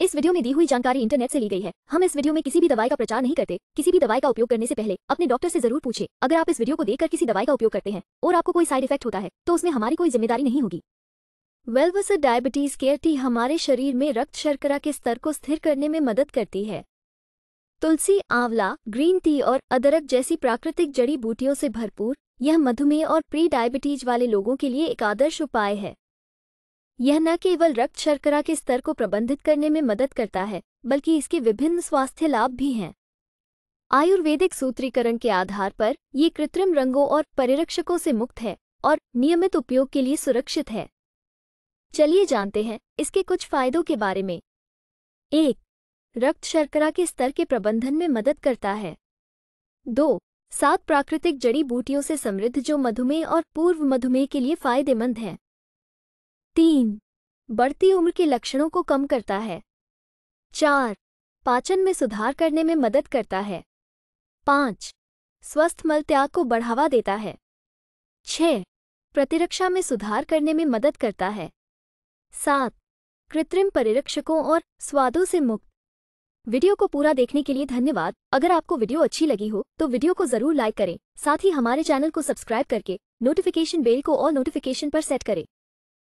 इस वीडियो में दी हुई जानकारी इंटरनेट से ली गई है हम इस वीडियो में किसी भी दवाई का प्रचार नहीं करते किसी भी दवाई का उपयोग करने से पहले अपने डॉक्टर से जरूर पूछे अगर आप इस वीडियो को देखकर किसी दवाई का उपयोग करते हैं और आपको कोई साइड इफेक्ट होता है तो उसमें हमारी कोई जिम्मेदारी नहीं होगी वेलवसर डायबिटीज केयर टी हमारे शरीर में रक्त शर्करा के स्तर को स्थिर करने में मदद करती है तुलसी आंवला ग्रीन टी और अदरक जैसी प्राकृतिक जड़ी बूटियों से भरपूर यह मधुमेह और प्री डायबिटीज वाले लोगों के लिए एक आदर्श उपाय है यह न केवल रक्त शर्करा के स्तर को प्रबंधित करने में मदद करता है बल्कि इसके विभिन्न स्वास्थ्य लाभ भी हैं आयुर्वेदिक सूत्रीकरण के आधार पर ये कृत्रिम रंगों और परिरक्षकों से मुक्त है और नियमित उपयोग के लिए सुरक्षित है चलिए जानते हैं इसके कुछ फायदों के बारे में एक रक्त शर्करा के स्तर के प्रबंधन में मदद करता है दो सात प्राकृतिक जड़ी बूटियों से समृद्ध जो मधुमेह और पूर्व मधुमेह के लिए फायदेमंद हैं तीन बढ़ती उम्र के लक्षणों को कम करता है चार पाचन में सुधार करने में मदद करता है पाँच स्वस्थ मल त्याग को बढ़ावा देता है छ प्रतिरक्षा में सुधार करने में मदद करता है सात कृत्रिम परिरक्षकों और स्वादों से मुक्त वीडियो को पूरा देखने के लिए धन्यवाद अगर आपको वीडियो अच्छी लगी हो तो वीडियो को जरूर लाइक करें साथ ही हमारे चैनल को सब्सक्राइब करके नोटिफिकेशन बेल को और नोटिफिकेशन पर सेट करें